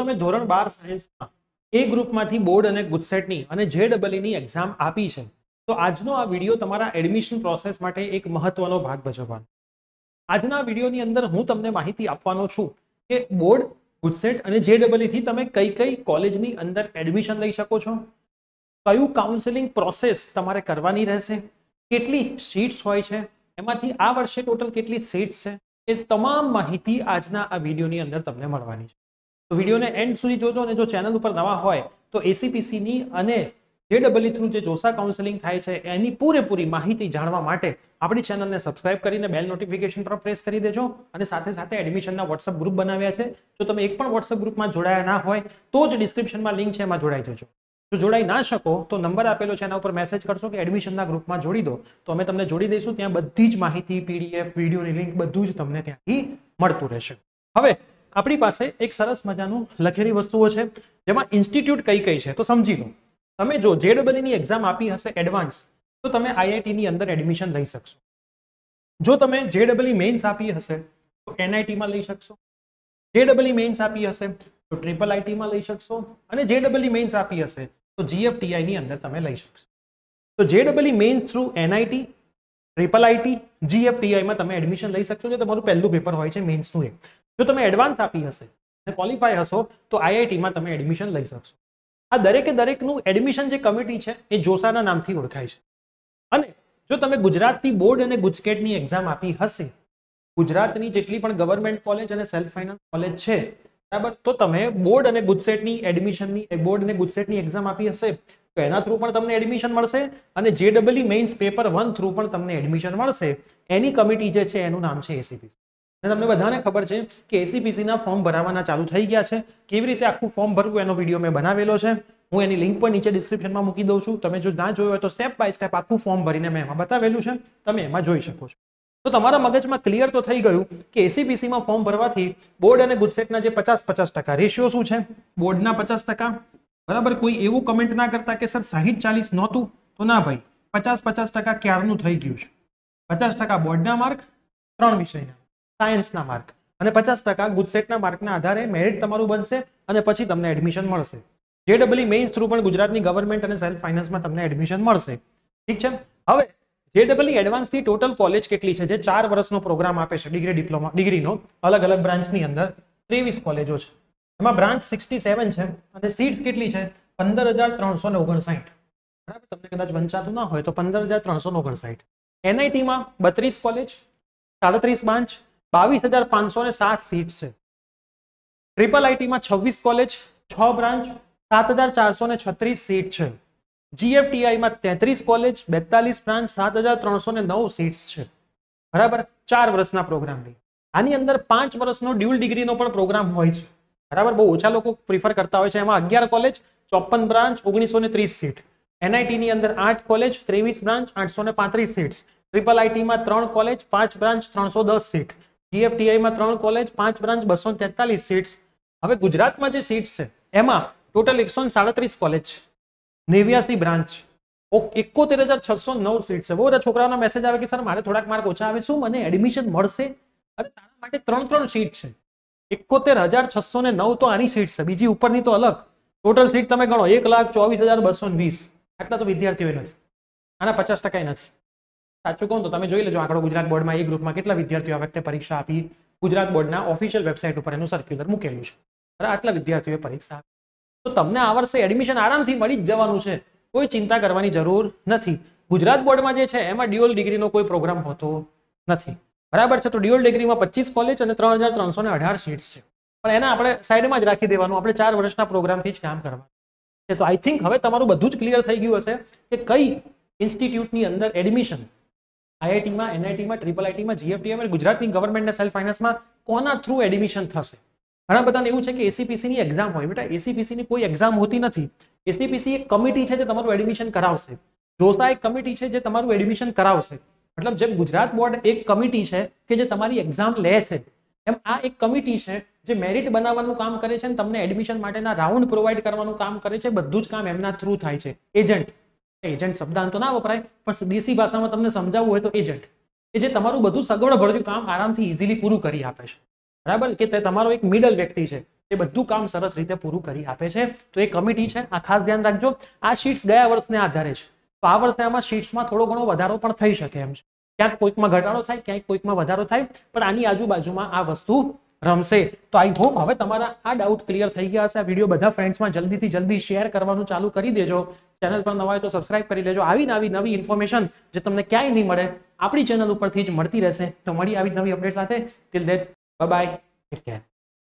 તમે ધોરણ બાર સાયન્સમાં એ ગ્રુપમાંથી બોર્ડ અને ગુજસેટની અને જે ડબલઈની એક્ઝામ આપી છે તો આજનો આ વિડીયો તમારા એડમિશન પ્રોસેસ માટે એક મહત્વનો ભાગ ભજવવાનો આજના વિડીયોની અંદર હું તમને માહિતી આપવાનો છું કે બોર્ડ ગુજસેટ અને જે ડબલઈથી e e e તમે કઈ કઈ કોલેજની અંદર એડમિશન લઈ શકો છો કયું કાઉન્સેલિંગ પ્રોસેસ તમારે કરવાની રહેશે કેટલી સીટ્સ હોય છે એમાંથી આ વર્ષે ટોટલ કેટલી સીટ્સ છે એ તમામ માહિતી આજના આ વિડીયોની અંદર તમને મળવાની છે તો વિડીયોને એન્ડ સુધી જોજો અને જો ચેનલ ઉપર નવા હોય તો એસીપીસીની અને જે ડબલઈ થ્રુ જે જોસા કાઉન્સેલિંગ થાય છે એની પૂરેપૂરી માહિતી જાણવા માટે આપણી ચેનલને સબસ્ક્રાઇબ કરીને બેલ નોટિફિકેશન પર પ્રેસ કરી દેજો અને સાથે સાથે એડમિશનના વોટ્સઅપ ગ્રુપ બનાવ્યા છે જો તમે એક પણ વોટ્સઅપ ગ્રુપમાં જોડાયા ના હોય તો જ ડિસ્ક્રિપ્શનમાં લિંક છે એમાં જોડાઈ જજો જો જોડાઈ ના શકો તો નંબર આપેલો છે એના ઉપર મેસેજ કરશો કે એડમિશનના ગ્રુપમાં જોડી દો તો અમે તમને જોડી દઈશું ત્યાં બધી જ માહિતી પીડીએફ વિડીયોની લિંક બધું જ તમને ત્યાંથી મળતું રહેશે હવે આપણી પાસે એક સરસ મજાનું લખેલી વસ્તુઓ છે જેમાં ઇન્સ્ટિટ્યૂટ કઈ કઈ છે તો સમજી લો તમે જો જેડબલીની એક્ઝામ આપી હશે એડવાન્સ તો તમે આઈઆઈટીની અંદર એડમિશન લઈ શકશો જો તમે જેડબલી મેઇન્સ આપી હશે તો એનઆઈટીમાં લઈ શકશો જેડબલી મેઇન્સ આપી હશે તો ટ્રિપલ આઈટીમાં લઈ શકશો અને જેડબલી મેઇન્સ આપી હશે તો જીએફટીઆઈની અંદર તમે લઈ શકશો તો જેડબલી mains through NIT triple IT જીએફટીઆઈમાં તમે એડમિશન લઈ શકશો જે તમારું પહેલું પેપર હોય છે મેઇન્સનું એ જો તમે એડવાન્સ આપી હશે અને ક્વોલિફાય હશો તો આઈઆઈટીમાં તમે એડમિશન લઈ શકશો આ દરેકે દરેકનું એડમિશન જે કમિટી છે એ જોસાના નામથી ઓળખાય છે અને જો તમે ગુજરાતની બોર્ડ અને ગુજકેટની એક્ઝામ આપી હશે ગુજરાતની જેટલી પણ ગવર્મેન્ટ કોલેજ અને સેલ્ફ ફાઇનાન્સ કોલેજ છે બરાબર તો તમે બોર્ડ અને ગુજસેટની એડમિશનની બોર્ડ અને ગુજસેટની એક્ઝામ આપી હશે તો એના થ્રુ પણ તમને એડમિશન મળશે અને જેડબલી મેઇન્સ પેપર વન થ્રુ પણ તમને એડમિશન મળશે એની કમિટી જે છે એનું નામ છે એસીપી અને તમને બધાને ખબર છે કે એસીપીસીના ફોર્મ ભરાવાના ચાલુ થઈ ગયા છે કેવી રીતે આખું ફોર્મ ભરવું એનો વિડીયો મેં બનાવેલો છે હું એની લિંક પણ નીચે ડિસ્ક્રિપ્શનમાં મૂકી દઉં છું તમે જો ના જોયો હોય તો સ્ટેપ બાય સ્ટેપ આખું ફોર્મ ભરીને મેં એમાં બતાવેલું છે તમે એમાં જોઈ શકો છો તો તમારા મગજમાં ક્લિયર તો થઈ ગયું કે એસીપીસીમાં ફોર્મ ભરવાથી બોર્ડ અને ગુજસેટના જે પચાસ પચાસ ટકા રેશિયો શું છે બોર્ડના પચાસ ટકા બરાબર કોઈ એવું કમેન્ટ ના કરતા કે સર સાહીઠ ચાલીસ નહોતું તો ના ભાઈ પચાસ પચાસ ટકા ક્યારનું થઈ ગયું છે પચાસ ટકા બોર્ડના માર્ક ત્રણ વિષયના સાયન્સના માર્ક અને પચાસ ટકા ગુજસેટના માર્કના આધારે મેરિટ તમારું બનશે અને પછી તમને એડમિશન મળશે જે જેડબલી મેઇન્સ થ્રુ પણ ગુજરાતની ગવર્મેન્ટ અને સેલ્ફ ફાઇનાન્સમાં તમને એડમિશન મળશે ઠીક છે હવે જેડબલી એડવાન્સની ટોટલ કોલેજ કેટલી છે જે ચાર વર્ષનો પ્રોગ્રામ આપે છે ડિગ્રી ડિપ્લોમા ડિગ્રીનો અલગ અલગ બ્રાન્ચની અંદર ત્રેવીસ કોલેજો છે એમાં બ્રાન્ચ સિક્સટી સેવન છે અને સીટ્સ કેટલી છે પંદર હજાર ત્રણસો ને ઓગણસાઠ બરાબર તમને કદાચ વંચાતું ના હોય તો પંદર હજાર ત્રણસો ઓગણસાઠ એનઆઈટીમાં બત્રીસ કોલેજ સાડત્રીસ બ્રાન્ચ બાવીસ હજાર પાંચસો ને સાત સીટ છે ટ્રિપલ આઈટીમાં છવ્વીસ કોલેજ છ બ્રાન્ચ સાત હજાર ચારસો ને છત્રીસ સીટ છે જીએફટીઆઈમાં તેત્રીસ કોલેજ બેતાલીસ બ્રાન્ચ સાત હજાર ત્રણસો ને નવ સીટ્સ છે બરાબર ચાર વર્ષના પ્રોગ્રામની આની અંદર પાંચ વર્ષનો ડ્યુઅલ ડિગ્રીનો પણ પ્રોગ્રામ હોય છે બરાબર બહુ ઓછા લોકો પ્રિફર કરતા હોય છે એમાં અગિયાર કોલેજ ચોપન બ્રાન્ચ ઓગણીસો ને ત્રીસ સીટ એનઆઈટીની અંદર આઠ કોલેજ ત્રેવીસ બ્રાન્ચ આઠસો ને પાંત્રીસ સીટ્સ ટ્રિપલ આઈટીમાં ત્રણ કોલેજ પાંચ બ્રાન્ચ ત્રણસો દસ સીટ જીએફટીઆઈમાં ત્રણ કોલેજ પાંચ બ્રાન્ચ બસો તેતાલીસ સીટ્સ હવે ગુજરાતમાં જે સીટ્સ છે એમાં ટોટલ એકસો સાડત્રીસ કોલેજ નેવ્યાસી બ્રાન્ચ એકોતેર હજાર છસો નવ સીટ છે બહુ બધા છોકરાઓના મેસેજ આવે કે સર મારે થોડાક માર્ક ઓછા આવે શું મને એડમિશન મળશે અને તારા માટે ત્રણ ત્રણ સીટ છે એકોતેર હજાર છસો ને નવ તો આની સીટ છે બીજી ઉપરની તો અલગ ટોટલ સીટ તમે ગણો એક લાખ ચોવીસ હજાર બસો વીસ આટલા તો વિદ્યાર્થીઓ નથી આના પચાસ ટકા નથી સાચું કહું તો તમે જોઈ લેજો આંકડો ગુજરાત બોર્ડમાં એ ગ્રુપમાં કેટલા વિદ્યાર્થીઓ આ વખતે પરીક્ષા આપી ગુજરાત બોર્ડના ઓફિશિયલ વેબસાઇટ ઉપર એનું સર્ક્યુલર મૂકેલું છે બરાબર આટલા વિદ્યાર્થીઓએ પરીક્ષા આપી તો તમને આ વર્ષે એડમિશન આરામથી મળી જ જવાનું છે કોઈ ચિંતા કરવાની જરૂર નથી ગુજરાત બોર્ડમાં જે છે એમાં ડ્યુઅલ ડિગ્રીનો કોઈ પ્રોગ્રામ હોતો નથી બરાબર છે તો ડ્યુઅલ ડિગ્રીમાં પચીસ કોલેજ અને ત્રણ હજાર ત્રણસો અઢાર સીટ્સ છે પણ એના આપણે સાઈડમાં જ રાખી દેવાનું આપણે ચાર વર્ષના પ્રોગ્રામથી જ કામ કરવાનું છે તો આઈ થિંક હવે તમારું બધું જ ક્લિયર થઈ ગયું હશે કે કઈ ઇન્સ્ટિટ્યૂટની અંદર એડમિશન આઈઆઈટીમાં એનઆઈટીમાં ટ્રિપલ આઈટીમાં જીએફટીએમ અને ગુજરાતની ગવર્મેન્ટના સેલ્ફ ફાઇનાન્સમાં કોના થ્રુ એડમિશન થશે ઘણા બધાને એવું છે કે એસીપીસીની એક્ઝામ હોય બેટા એસીપીસીની કોઈ એક્ઝામ હોતી નથી એસીપીસી એક કમિટી છે જે તમારું એડમિશન કરાવશે જોસા એક કમિટી છે જે તમારું એડમિશન કરાવશે મતલબ જેમ ગુજરાત બોર્ડ એક કમિટી છે કે જે તમારી એક્ઝામ લે છે એમ આ એક કમિટી છે જે મેરિટ બનાવવાનું કામ કરે છે અને તમને એડમિશન માટેના રાઉન્ડ પ્રોવાઈડ કરવાનું કામ કરે છે બધું જ કામ એમના થ્રુ થાય છે એજન્ટ એજન્ટ શબ્દાંત તો ના વપરાય પણ દેશી ભાષામાં તમને સમજાવવું હોય તો એજન્ટ કે જે તમારું બધું સગવડ ભર્યું કામ આરામથી ઇઝીલી પૂરું કરી આપે છે બરાબર કે તમારો એક મિડલ વ્યક્તિ છે એ બધું કામ સરસ રીતે પૂરું કરી આપે છે તો એ કમિટી છે આ ખાસ ધ્યાન રાખજો આ શીટ્સ ગયા વર્ષને આધારે છે તો આ વર્ષે આમાં શીટ્સમાં થોડો ઘણો વધારો પણ થઈ શકે એમ છે ક્યાંક કોઈકમાં ઘટાડો થાય ક્યાંક કોઈકમાં વધારો થાય પણ આની આજુબાજુમાં આ વસ્તુ રમશે તો આઈ હોપ હવે તમારા આ ડાઉટ ક્લિયર થઈ ગયા હશે આ વિડીયો બધા ફ્રેન્ડ્સમાં જલ્દીથી જલ્દી શેર કરવાનું ચાલુ કરી દેજો ચેનલ પર નવા હોય તો સબસ્ક્રાઇબ કરી લેજો આવી નવી નવી ઇન્ફોર્મેશન જે તમને ક્યાંય નહીં મળે આપણી ચેનલ ઉપરથી જ મળતી રહેશે તો મળી આવી નવી અપડેટ સાથે till that bye take care